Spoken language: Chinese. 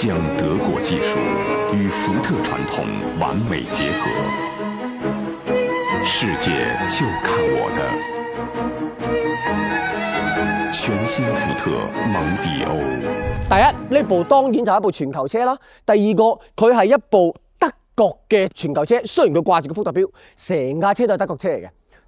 将德国技术与福特传统完美结合，世界就看我的！全新福特蒙迪欧，第一，呢部当然就系一部全球车啦。第二个，佢系一部德国嘅全球车，虽然佢挂住个福特标，成架车都系德国车嚟嘅。